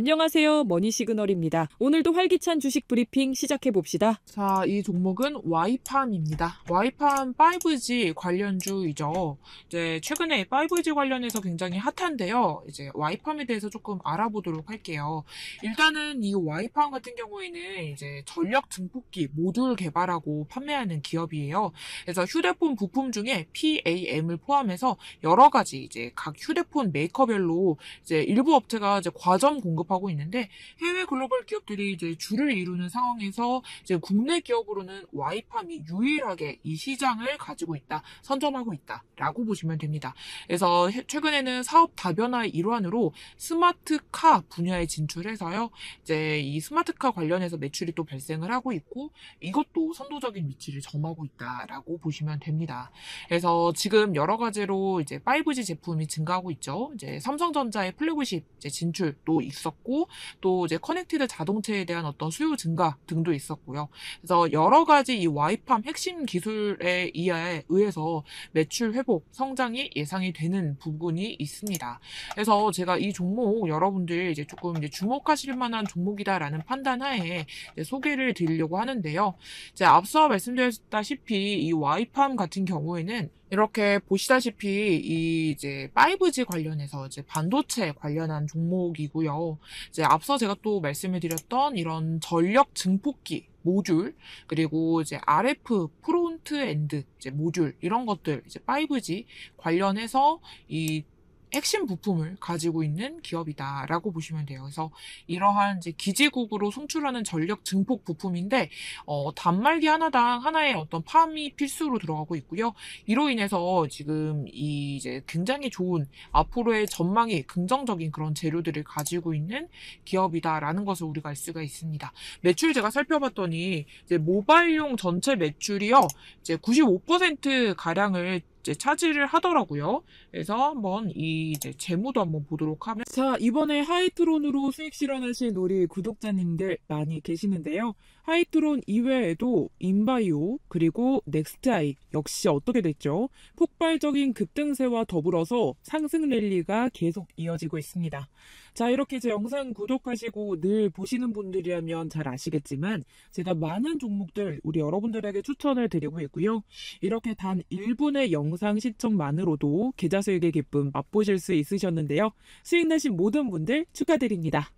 안녕하세요. 머니 시그널입니다. 오늘도 활기찬 주식 브리핑 시작해 봅시다. 자, 이 종목은 와이팜입니다. 와이팜 5G 관련주이죠. 이제 최근에 5G 관련해서 굉장히 핫한데요. 이제 와이팜에 대해서 조금 알아보도록 할게요. 일단은 이 와이팜 같은 경우에는 이제 전력 증폭기 모듈 개발하고 판매하는 기업이에요. 그래서 휴대폰 부품 중에 PAM을 포함해서 여러 가지 이제 각 휴대폰 메이커별로 이제 일부 업체가 이제 과점 공급 언급하고 있는데 해외 글로벌 기업들이 이제 줄을 이루는 상황에서 이제 국내 기업으로는 와이팜이 유일하게 이 시장을 가지고 있다, 선점하고 있다라고 보시면 됩니다. 그래서 최근에는 사업 다변화의 일환으로 스마트카 분야에 진출해서요. 이제 이 스마트카 관련해서 매출이 또 발생을 하고 있고 이것도 선도적인 위치를 점하고 있다라고 보시면 됩니다. 그래서 지금 여러 가지로 이제 5G 제품이 증가하고 있죠. 이제 삼성전자의 플래그십 진출도 있어. 있었고 또 이제 커넥티드 자동차에 대한 어떤 수요 증가 등도 있었고요. 그래서 여러 가지 이 와이팜 핵심 기술에 의해서 매출 회복, 성장이 예상이 되는 부분이 있습니다. 그래서 제가 이 종목 여러분들 이제 조금 이제 주목하실 만한 종목이다라는 판단하에 소개를 드리려고 하는데요. 이제 앞서 말씀드렸다시피 이 와이팜 같은 경우에는 이렇게 보시다시피 이 이제 5G 관련해서 이제 반도체 관련한 종목이고요. 이제 앞서 제가 또 말씀을 드렸던 이런 전력 증폭기 모듈 그리고 이제 RF 프론트 엔드 모듈 이런 것들 이제 5G 관련해서 이 핵심 부품을 가지고 있는 기업이다라고 보시면 돼요. 그래서 이러한 이제 기지국으로 송출하는 전력 증폭 부품인데 어, 단말기 하나당 하나의 어떤 팜이 필수로 들어가고 있고요. 이로 인해서 지금 이 이제 굉장히 좋은 앞으로의 전망이 긍정적인 그런 재료들을 가지고 있는 기업이다라는 것을 우리가 알 수가 있습니다. 매출 제가 살펴봤더니 이제 모바일용 전체 매출이요 이제 95% 가량을 이제 차지를 하더라고요. 그래서 한번 이 이제 재무도 한번 보도록 하면 자 이번에 하이트론으로 수익 실현하신 우리 구독자님들 많이 계시는데요. 하이트론 이외에도 인바이오 그리고 넥스트아이 역시 어떻게 됐죠? 폭발적인 급등세와 더불어서 상승 랠리가 계속 이어지고 있습니다. 자, 이렇게 제 영상 구독하시고 늘 보시는 분들이라면 잘 아시겠지만 제가 많은 종목들 우리 여러분들에게 추천을 드리고 있고요. 이렇게 단 1분의 영상 시청만으로도 계좌 수익의 기쁨 맛보실 수 있으셨는데요. 수익 나신 모든 분들 축하드립니다.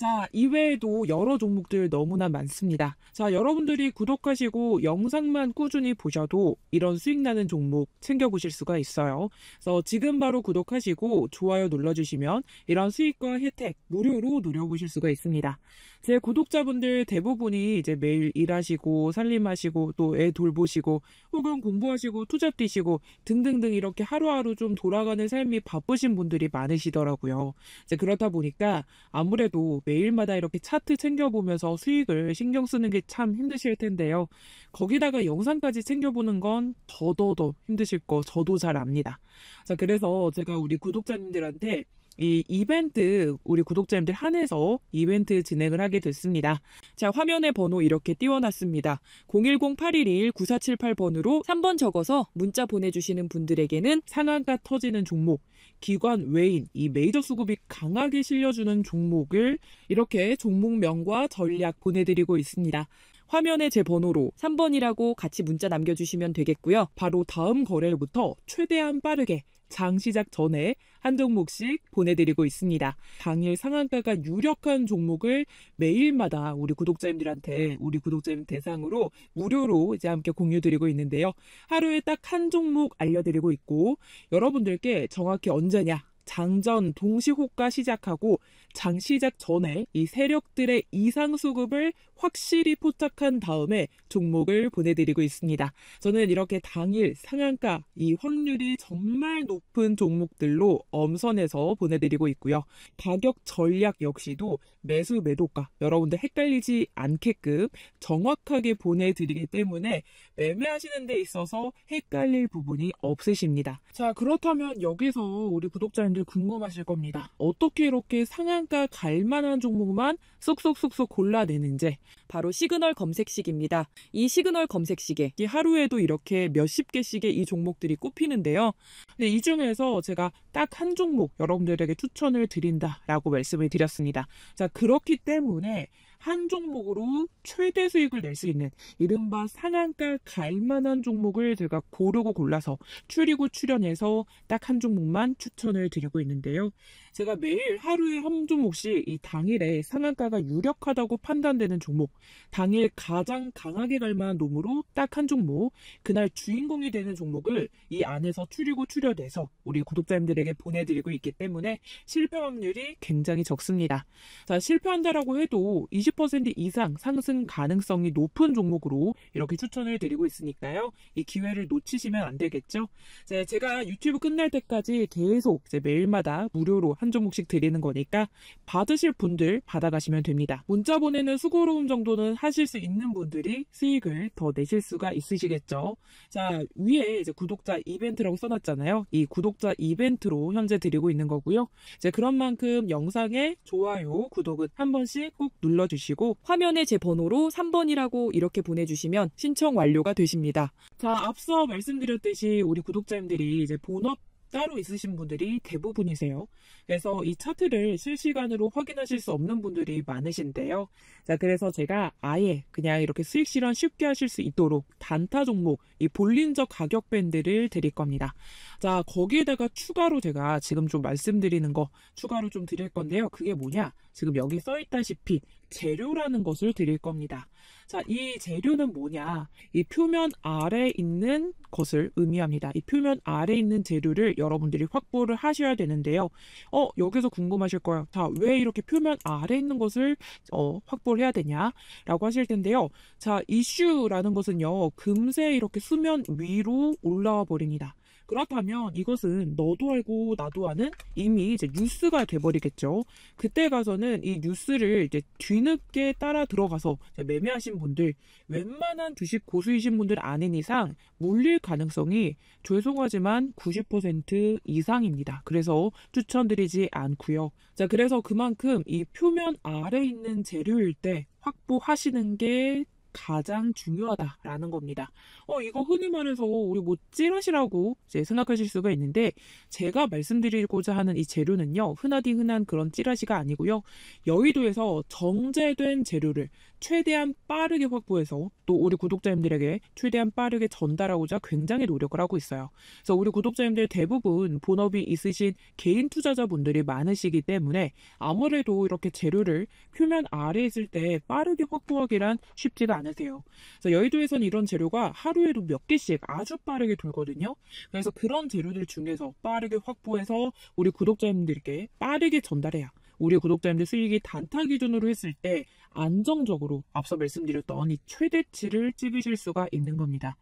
자, 이외에도 여러 종목들 너무나 많습니다. 자, 여러분들이 구독하시고 영상만 꾸준히 보셔도 이런 수익 나는 종목 챙겨보실 수가 있어요. 그래서 지금 바로 구독하시고 좋아요 눌러주시면 이런 수익과 혜택 무료로 노려보실 수가 있습니다. 제 구독자분들 대부분이 이제 매일 일하시고 살림하시고 또 애 돌보시고 혹은 공부하시고 투잡 뛰시고 등등등 이렇게 하루하루 좀 돌아가는 삶이 바쁘신 분들이 많으시더라고요. 이제 그렇다 보니까 아무래도 매일마다 이렇게 차트 챙겨보면서 수익을 신경 쓰는 게 참 힘드실 텐데요. 거기다가 영상까지 챙겨보는 건 더더더 힘드실 거 저도 잘 압니다. 자, 그래서 제가 우리 구독자님들한테 이 이벤트 우리 구독자님들 한해서 이벤트 진행을 하게 됐습니다. 자 화면에 번호 이렇게 띄워놨습니다. 010-8121-9478번으로 3번 적어서 문자 보내주시는 분들에게는 상한가 터지는 종목 기관 외인 이 메이저 수급이 강하게 실려주는 종목을 이렇게 종목명과 전략 보내드리고 있습니다. 화면에 제 번호로 3번이라고 같이 문자 남겨주시면 되겠고요. 바로 다음 거래부터 최대한 빠르게 장 시작 전에 한 종목씩 보내드리고 있습니다. 당일 상한가가 유력한 종목을 매일마다 우리 구독자님들한테 우리 구독자님 대상으로 무료로 이제 함께 공유드리고 있는데요. 하루에 딱 한 종목 알려드리고 있고 여러분들께 정확히 언제냐 장전 동시호가 시작하고 장 시작 전에 이 세력들의 이상 수급을 확실히 포착한 다음에 종목을 보내드리고 있습니다. 저는 이렇게 당일 상한가 이 확률이 정말 높은 종목들로 엄선해서 보내드리고 있고요. 가격 전략 역시도 매수 매도가 여러분들 헷갈리지 않게끔 정확하게 보내드리기 때문에 매매하시는 데 있어서 헷갈릴 부분이 없으십니다. 자 그렇다면 여기서 우리 구독자님들 궁금하실 겁니다. 어떻게 이렇게 상한 상한가 갈 만한 종목만 쏙쏙쏙쏙 골라내는 지 바로 시그널 검색식입니다. 이 시그널 검색식에 하루에도 이렇게 몇십 개씩의 이 종목들이 꼽히는데요. 근이 네, 중에서 제가 딱 한 종목 여러분들에게 추천을 드린다라고 말씀을 드렸습니다. 자, 그렇기 때문에 한 종목으로 최대 수익을 낼 수 있는 이른바 상한가 갈만한 종목을 제가 고르고 골라서 추리고 출연해서 딱 한 종목만 추천을 드리고 있는데요. 제가 매일 하루에 한 종목씩 이 당일에 상한가가 유력하다고 판단되는 종목 당일 가장 강하게 갈 만한 놈으로 딱 한 종목, 그날 주인공이 되는 종목을 이 안에서 추리고 추려내서 우리 구독자님들에게 보내드리고 있기 때문에 실패 확률이 굉장히 적습니다. 자, 실패한다라고 해도 20% 이상 상승 가능성이 높은 종목으로 이렇게 추천을 드리고 있으니까요. 이 기회를 놓치시면 안 되겠죠. 자, 제가 유튜브 끝날 때까지 계속 매일마다 무료로 한 종목씩 드리는 거니까 받으실 분들 받아가시면 됩니다. 문자 보내는 수고로움 정도 정도는 하실 수 있는 분들이 수익을 더 내실 수가 있으시겠죠. 자, 위에 이제 구독자 이벤트라고 써놨잖아요. 이 구독자 이벤트로 현재 드리고 있는 거고요. 이제 그런 만큼 영상에 좋아요, 구독은 한 번씩 꼭 눌러주시고 화면에 제 번호로 3번이라고 이렇게 보내주시면 신청 완료가 되십니다. 자, 앞서 말씀드렸듯이 우리 구독자님들이 이제 본업 따로 있으신 분들이 대부분이세요. 그래서 이 차트를 실시간으로 확인하실 수 없는 분들이 많으신데요. 자, 그래서 제가 아예 그냥 이렇게 수익 실현 쉽게 하실 수 있도록 단타 종목, 이 볼린저 가격 밴드를 드릴 겁니다. 자, 거기에다가 추가로 제가 지금 좀 말씀드리는 거 추가로 좀 드릴 건데요. 그게 뭐냐? 지금 여기 써 있다시피 재료라는 것을 드릴 겁니다. 자, 이 재료는 뭐냐? 이 표면 아래 있는 것을 의미합니다. 이 표면 아래 있는 재료를 여러분들이 확보를 하셔야 되는데요. 어, 여기서 궁금하실 거예요. 자, 왜 이렇게 표면 아래 있는 것을 어, 확보를 해야 되냐? 라고 하실 텐데요. 자, 이슈라는 것은요. 금세 이렇게 수면 위로 올라와 버립니다. 그렇다면 이것은 너도 알고 나도 아는 이미 이제 뉴스가 돼버리겠죠. 그때 가서는 이 뉴스를 이제 뒤늦게 따라 들어가서 매매하신 분들, 웬만한 주식 고수이신 분들 아닌 이상 몰릴 가능성이 죄송하지만 90% 이상입니다. 그래서 추천드리지 않고요. 자, 그래서 그만큼 이 표면 아래 있는 재료일 때 확보하시는 게 가장 중요하다라는 겁니다. 어, 이거 흔히 말해서 우리 뭐 찌라시라고 이제 생각하실 수가 있는데 제가 말씀드리고자 하는 이 재료는요. 흔하디 흔한 그런 찌라시가 아니고요. 여의도에서 정제된 재료를 최대한 빠르게 확보해서 또 우리 구독자님들에게 최대한 빠르게 전달하고자 굉장히 노력을 하고 있어요. 그래서 우리 구독자님들 대부분 본업이 있으신 개인 투자자분들이 많으시기 때문에 아무래도 이렇게 재료를 표면 아래에 있을 때 빠르게 확보하기란 쉽지가 않으세요. 그래서 여의도에선 이런 재료가 하루에도 몇 개씩 아주 빠르게 돌거든요. 그래서 그런 재료들 중에서 빠르게 확보해서 우리 구독자님들께 빠르게 전달해야 우리 구독자님들 수익이 단타 기준으로 했을 때 안정적으로 앞서 말씀드렸던 이 최대치를 찍으실 수가 있는 겁니다.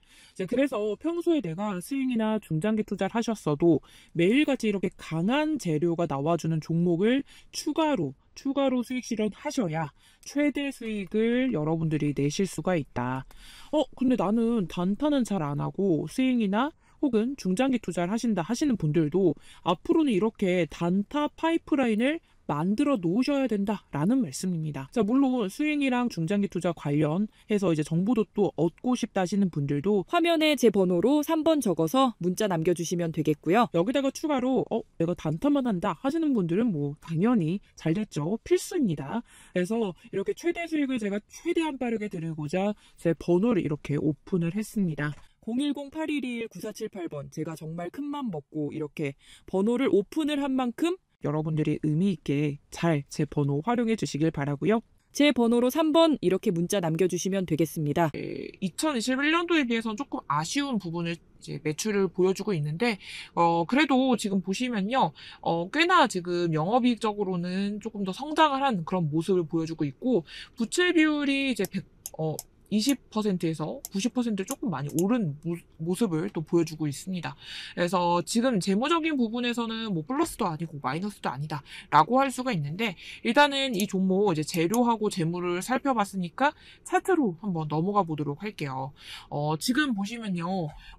그래서 평소에 내가 스윙이나 중장기 투자를 하셨어도 매일같이 이렇게 강한 재료가 나와주는 종목을 추가로 추가로 수익 실현하셔야 최대 수익을 여러분들이 내실 수가 있다. 어, 근데 나는 단타는 잘 안 하고 스윙이나 혹은 중장기 투자를 하신다 하시는 분들도 앞으로는 이렇게 단타 파이프라인을 만들어 놓으셔야 된다라는 말씀입니다. 자, 물론 수익이랑 중장기 투자 관련해서 이제 정보도 또 얻고 싶다시는 분들도 화면에 제 번호로 3번 적어서 문자 남겨주시면 되겠고요. 여기다가 추가로 어, 내가 단타만 한다 하시는 분들은 뭐 당연히 잘 됐죠. 필수입니다. 그래서 이렇게 최대 수익을 제가 최대한 빠르게 드리고자 제 번호를 이렇게 오픈을 했습니다. 010-8121-9478번 제가 정말 큰 맘 먹고 이렇게 번호를 오픈을 한 만큼 여러분들이 의미 있게 잘 제 번호 활용해 주시길 바라고요. 제 번호로 3번 이렇게 문자 남겨주시면 되겠습니다. 2021년도에 예, 비해서는 조금 아쉬운 부분을 이제 매출을 보여주고 있는데 어 그래도 지금 보시면요 어 꽤나 지금 영업이익적으로는 조금 더 성장을 한 그런 모습을 보여주고 있고 부채 비율이 이제 100, 어 20%에서 90% 조금 많이 오른 모, 습을또 보여주고 있습니다. 그래서 지금 재무적인 부분에서는 뭐 플러스도 아니고 마이너스도 아니다라고 할 수가 있는데 일단은 이 종목 이제 재료하고 재물을 살펴봤으니까 차트로 한번 넘어가 보도록 할게요. 어, 지금 보시면요.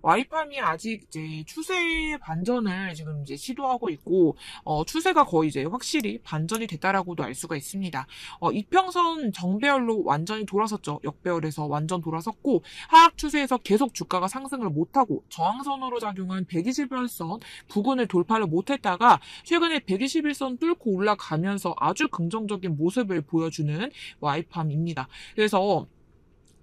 와이팜이 아직 이제 추세 반전을 지금 이제 시도하고 있고 어, 추세가 거의 이제 확실히 반전이 됐다라고도 알 수가 있습니다. 어, 이평선 정배열로 완전히 돌아섰죠. 역배열에서 추세에서 완전 돌아섰고 하락 추세에서 계속 주가가 상승을 못하고 저항선으로 작용한 121선 부근을 돌파를 못했다가 최근에 121선 뚫고 올라가면서 아주 긍정적인 모습을 보여주는 와이팜입니다. 그래서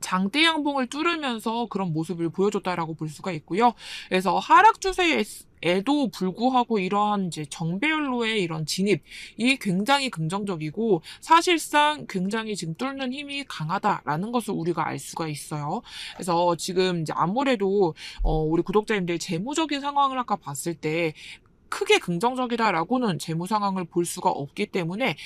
장대 양봉을 뚫으면서 그런 모습을 보여줬다라고 볼 수가 있고요. 그래서 하락 추세에 에도 불구하고 이러한 이제 정배열로의 이런 진입이 굉장히 긍정적이고 사실상 굉장히 지금 뚫는 힘이 강하다라는 것을 우리가 알 수가 있어요. 그래서 지금 이제 아무래도 어 우리 구독자님들 재무적인 상황을 아까 봤을 때 크게 긍정적이다라고는 재무 상황을 볼 수가 없기 때문에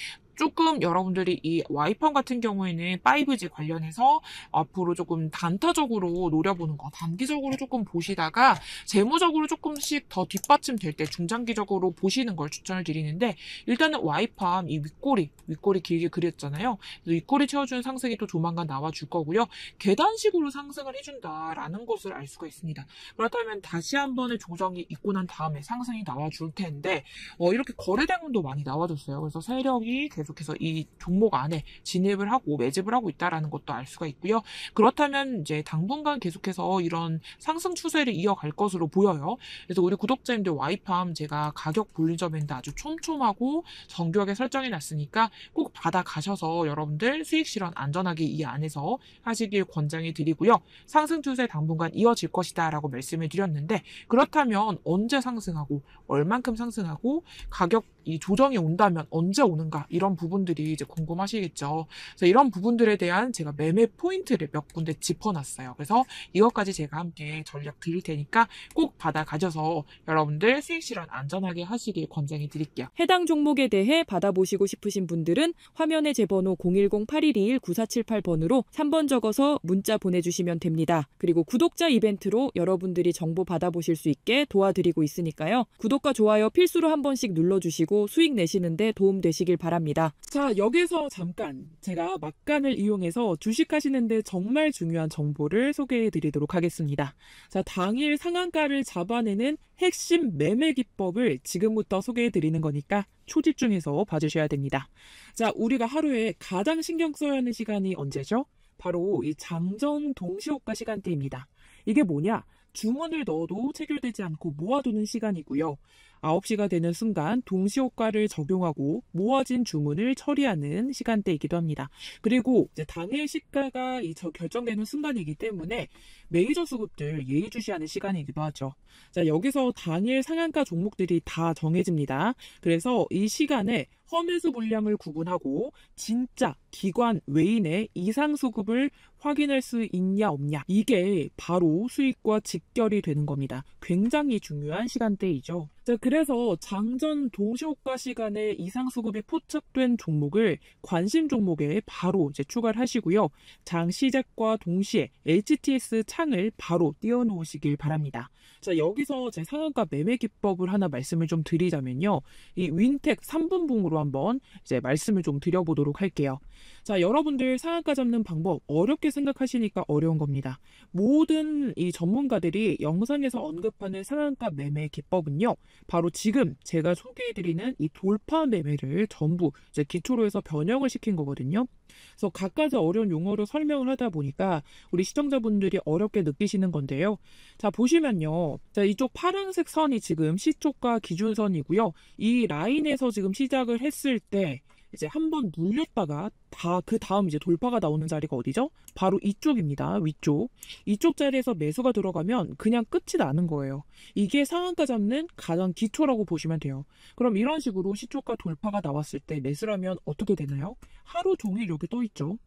조금 여러분들이 이 와이팜 같은 경우에는 5G 관련해서 앞으로 조금 단타적으로 노려보는 거, 단기적으로 조금 보시다가 재무적으로 조금씩 더 뒷받침될 때 중장기적으로 보시는 걸 추천을 드리는데 일단은 와이팜 이 윗꼬리, 윗꼬리 길게 그렸잖아요. 윗꼬리 채워주는 상승이 또 조만간 나와줄 거고요. 계단식으로 상승을 해준다라는 것을 알 수가 있습니다. 그렇다면 다시 한 번의 조정이 있고 난 다음에 상승이 나와줄 텐데 어, 이렇게 거래량도 많이 나와줬어요. 그래서 세력이 계속 계속해서 이 종목 안에 진입을 하고 매집을 하고 있다라는 것도 알 수가 있고요. 그렇다면 이제 당분간 계속해서 이런 상승 추세를 이어갈 것으로 보여요. 그래서 우리 구독자님들 와이팜 제가 가격 볼리저 밴드 아주 촘촘하고 정교하게 설정해 놨으니까 꼭 받아 가셔서 여러분들 수익 실현 안전하게 이 안에서 하시길 권장해 드리고요. 상승 추세 당분간 이어질 것이다라고 말씀을 드렸는데 그렇다면 언제 상승하고 얼만큼 상승하고 가격 이 조정이 온다면 언제 오는가 이런 부분들이 이제 궁금하시겠죠. 그래서 이런 부분들에 대한 제가 매매 포인트를 몇 군데 짚어놨어요. 그래서 이것까지 제가 함께 전략 드릴 테니까 꼭 받아가셔서 여러분들 수익 실현 안전하게 하시길 권장해 드릴게요. 해당 종목에 대해 받아보시고 싶으신 분들은 화면에 제 번호 010-8121-9478번으로 3번 적어서 문자 보내주시면 됩니다. 그리고 구독자 이벤트로 여러분들이 정보 받아보실 수 있게 도와드리고 있으니까요. 구독과 좋아요 필수로 한 번씩 눌러주시고 만들고 수익 내시는데 도움 되시길 바랍니다. 자, 여기서 잠깐 제가 막간을 이용해서 주식 하시는데 정말 중요한 정보를 소개해 드리도록 하겠습니다. 자, 당일 상한가를 잡아내는 핵심 매매 기법을 지금부터 소개해 드리는 거니까 초집중해서 봐주셔야 됩니다. 자, 우리가 하루에 가장 신경 써야 하는 시간이 언제죠? 바로 이 장전 동시호가 시간대입니다. 이게 뭐냐? 주문을 넣어도 체결되지 않고 모아두는 시간이고요. 9시가 되는 순간 동시효과를 적용하고 모아진 주문을 처리하는 시간대이기도 합니다. 그리고 이제 당일 시가가 이 결정되는 순간이기 때문에 메이저 수급들 예의주시하는 시간이기도 하죠. 자, 여기서 당일 상한가 종목들이 다 정해집니다. 그래서 이 시간에 험해수 물량을 구분하고 진짜 기관 외인의 이상 수급을 확인할 수 있냐 없냐 이게 바로 수익과 직결이 되는 겁니다. 굉장히 중요한 시간대이죠. 자, 그래서 장전 동시효과 시간에 이상 수급이 포착된 종목을 관심 종목에 바로 이제 추가를 하시고요. 장 시작과 동시에 HTS 창을 바로 띄워놓으시길 바랍니다. 자, 여기서 제 상한가 매매 기법을 하나 말씀을 좀 드리자면요. 이 윈텍 3분봉으로 한번 이제 말씀을 좀 드려보도록 할게요. 자, 여러분들 상한가 잡는 방법 어렵게 생각하시니까 어려운 겁니다. 모든 이 전문가들이 영상에서 언급하는 상한가 매매 기법은요. 바로 지금 제가 소개해드리는 이 돌파 매매를 전부 이제 기초로 해서 변형을 시킨 거거든요. 그래서 각가지 어려운 용어로 설명을 하다 보니까 우리 시청자분들이 어렵게 느끼시는 건데요. 자, 보시면요. 자, 이쪽 파란색 선이 지금 시초가 기준선이고요. 이 라인에서 지금 시작을 했을 때 이제 한번 눌렸다가 다 그 다음 이제 돌파가 나오는 자리가 어디죠? 바로 이쪽입니다. 위쪽. 이쪽 자리에서 매수가 들어가면 그냥 끝이 나는 거예요. 이게 상한가 잡는 가장 기초라고 보시면 돼요. 그럼 이런 식으로 시초가 돌파가 나왔을 때 매수라면 어떻게 되나요? 하루 종일 여기 떠 있죠.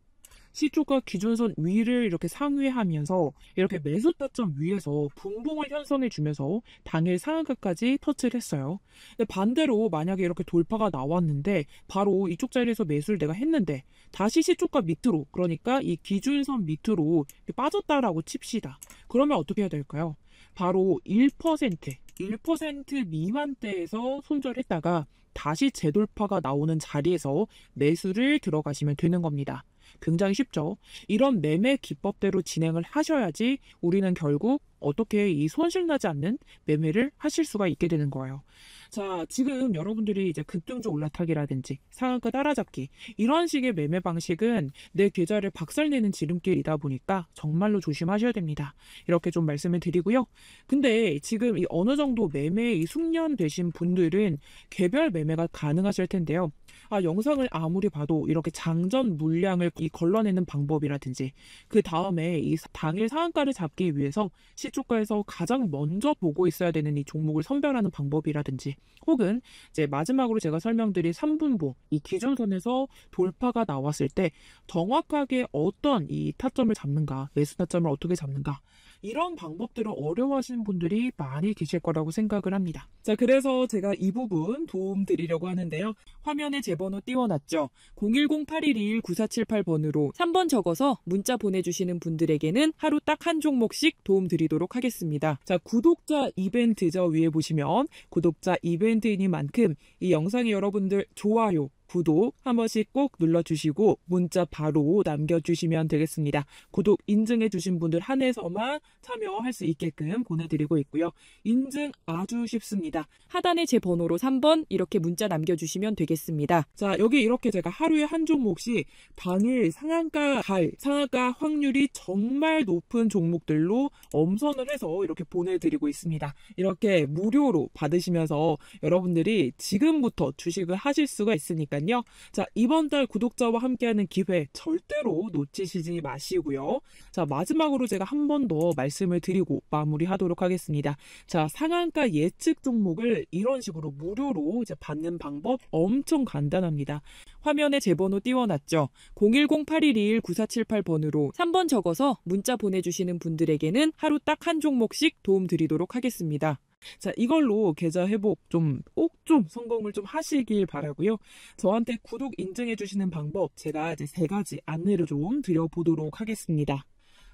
시초가 기준선 위를 이렇게 상회하면서 이렇게 매수 타점 위에서 분봉을 현선해 주면서 당일 상한가까지 터치를 했어요. 근데 반대로 만약에 이렇게 돌파가 나왔는데 바로 이쪽 자리에서 매수를 내가 했는데 다시 시초가 밑으로 그러니까 이 기준선 밑으로 빠졌다라고 칩시다. 그러면 어떻게 해야 될까요? 바로 1% 1% 미만대에서 손절했다가 다시 재돌파가 나오는 자리에서 매수를 들어가시면 되는 겁니다. 굉장히 쉽죠. 이런 매매 기법대로 진행을 하셔야지 우리는 결국 어떻게 이 손실나지 않는 매매를 하실 수가 있게 되는 거예요. 자, 지금 여러분들이 이제 급등주 올라타기라든지 상한가 따라잡기 이런 식의 매매 방식은 내 계좌를 박살내는 지름길이다 보니까 정말로 조심하셔야 됩니다. 이렇게 좀 말씀을 드리고요. 근데 지금 이 어느 정도 매매에 숙련되신 분들은 개별 매매가 가능하실 텐데요. 아, 영상을 아무리 봐도 이렇게 장전 물량을 이 걸러내는 방법이라든지 그 다음에 이 당일 상한가를 잡기 위해서 시초가에서 가장 먼저 보고 있어야 되는 이 종목을 선별하는 방법이라든지 혹은 이제 마지막으로 제가 설명드린 3분보 이 기준선에서 돌파가 나왔을 때 정확하게 어떤 이 타점을 잡는가 매수 타점을 어떻게 잡는가 이런 방법들을 어려워하시는 분들이 많이 계실 거라고 생각을 합니다. 자, 그래서 제가 이 부분 도움 드리려고 하는데요. 화면에 제번호 띄워놨죠. 010-8121-9478번으로 3번 적어서 문자 보내주시는 분들에게는 하루 딱 한 종목씩 도움 드리도록 하겠습니다. 자, 구독자 이벤트 저 위에 보시면 구독자 이벤트이니만큼 이 영상이 여러분들 좋아요, 구독 한 번씩 꼭 눌러주시고 문자 바로 남겨주시면 되겠습니다. 구독 인증해주신 분들 한해서만 참여할 수 있게끔 보내드리고 있고요. 인증 아주 쉽습니다. 하단에 제 번호로 3번 이렇게 문자 남겨주시면 되겠습니다. 자 여기 이렇게 제가 하루에 한 종목씩 당일 상한가 갈, 상한가 확률이 정말 높은 종목들로 엄선을 해서 이렇게 보내드리고 있습니다. 이렇게 무료로 받으시면서 여러분들이 지금부터 주식을 하실 수가 있으니까요. 테니까요. 자, 이번 달 구독자와 함께하는 기회 절대로 놓치시지 마시고요. 자, 마지막으로 제가 한 번 더 말씀을 드리고 마무리하도록 하겠습니다. 자, 상한가 예측 종목을 이런 식으로 무료로 이제 받는 방법 엄청 간단합니다. 화면에 제 번호 띄워놨죠. 010-8121-9478번으로 3번 적어서 문자 보내주시는 분들에게는 하루 딱 한 종목씩 도움 드리도록 하겠습니다. 자, 이걸로 계좌 회복 좀 꼭좀 좀 성공을 좀 하시길 바라고요. 저한테 구독 인증해 주시는 방법 제가 이제 세 가지 안내를 좀 드려보도록 하겠습니다.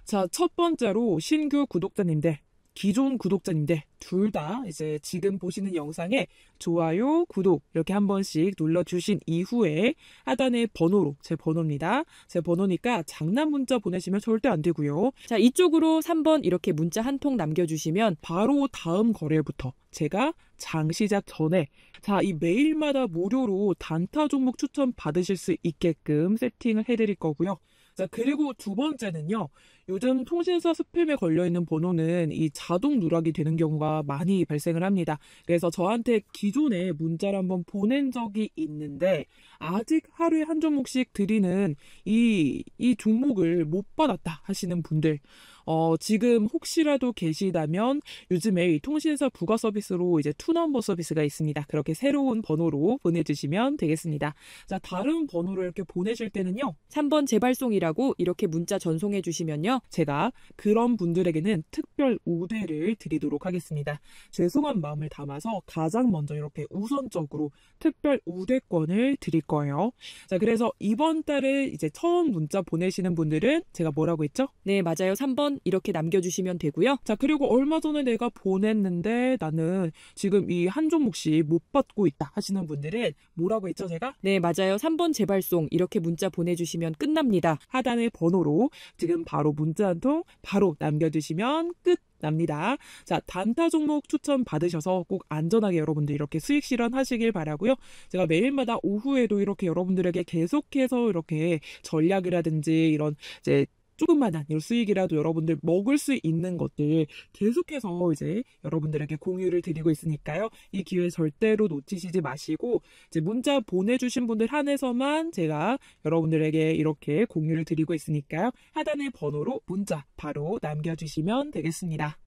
자, 첫 번째로 신규 구독자님들 기존 구독자님들 둘 다 이제 지금 보시는 영상에 좋아요, 구독 이렇게 한 번씩 눌러주신 이후에 하단에 번호로 제 번호입니다. 제 번호니까 장난 문자 보내시면 절대 안 되고요. 자 이쪽으로 3번 이렇게 문자 한 통 남겨주시면 바로 다음 거래부터 제가 장 시작 전에 자, 이 매일마다 무료로 단타 종목 추천 받으실 수 있게끔 세팅을 해드릴 거고요. 자, 그리고 두 번째는요. 요즘 통신사 스팸에 걸려있는 번호는 이 자동 누락이 되는 경우가 많이 발생을 합니다. 그래서 저한테 기존에 문자를 한번 보낸 적이 있는데 아직 하루에 한 종목씩 드리는 이, 이 종목을 못 받았다 하시는 분들 어, 지금 혹시라도 계시다면 요즘에 통신사 부가 서비스로 이제 투넘버 서비스가 있습니다. 그렇게 새로운 번호로 보내주시면 되겠습니다. 자, 다른 번호로 이렇게 보내실 때는요. 3번 재발송이라고 이렇게 문자 전송해 주시면요. 제가 그런 분들에게는 특별 우대를 드리도록 하겠습니다. 죄송한 마음을 담아서 가장 먼저 이렇게 우선적으로 특별 우대권을 드릴 거예요. 자, 그래서 이번 달에 이제 처음 문자 보내시는 분들은 제가 뭐라고 했죠? 네, 맞아요. 3번 이렇게 남겨주시면 되고요. 자 그리고 얼마 전에 내가 보냈는데 나는 지금 이 한 종목씩 못 받고 있다 하시는 분들은 뭐라고 했죠 제가? 네 맞아요. 3번 재발송 이렇게 문자 보내주시면 끝납니다. 하단의 번호로 지금 바로 문자 한 통 바로 남겨주시면 끝. 납니다. 자, 단타 종목 추천 받으셔서 꼭 안전하게 여러분들 이렇게 수익 실현하시길 바라고요. 제가 매일마다 오후에도 이렇게 여러분들에게 계속해서 이렇게 전략이라든지 이런 이제 조금만한 수익이라도 여러분들 먹을 수 있는 것들 계속해서 이제 여러분들에게 공유를 드리고 있으니까요. 이 기회 절대로 놓치시지 마시고 이제 문자 보내주신 분들 한해서만 제가 여러분들에게 이렇게 공유를 드리고 있으니까요. 하단의 번호로 문자 바로 남겨주시면 되겠습니다.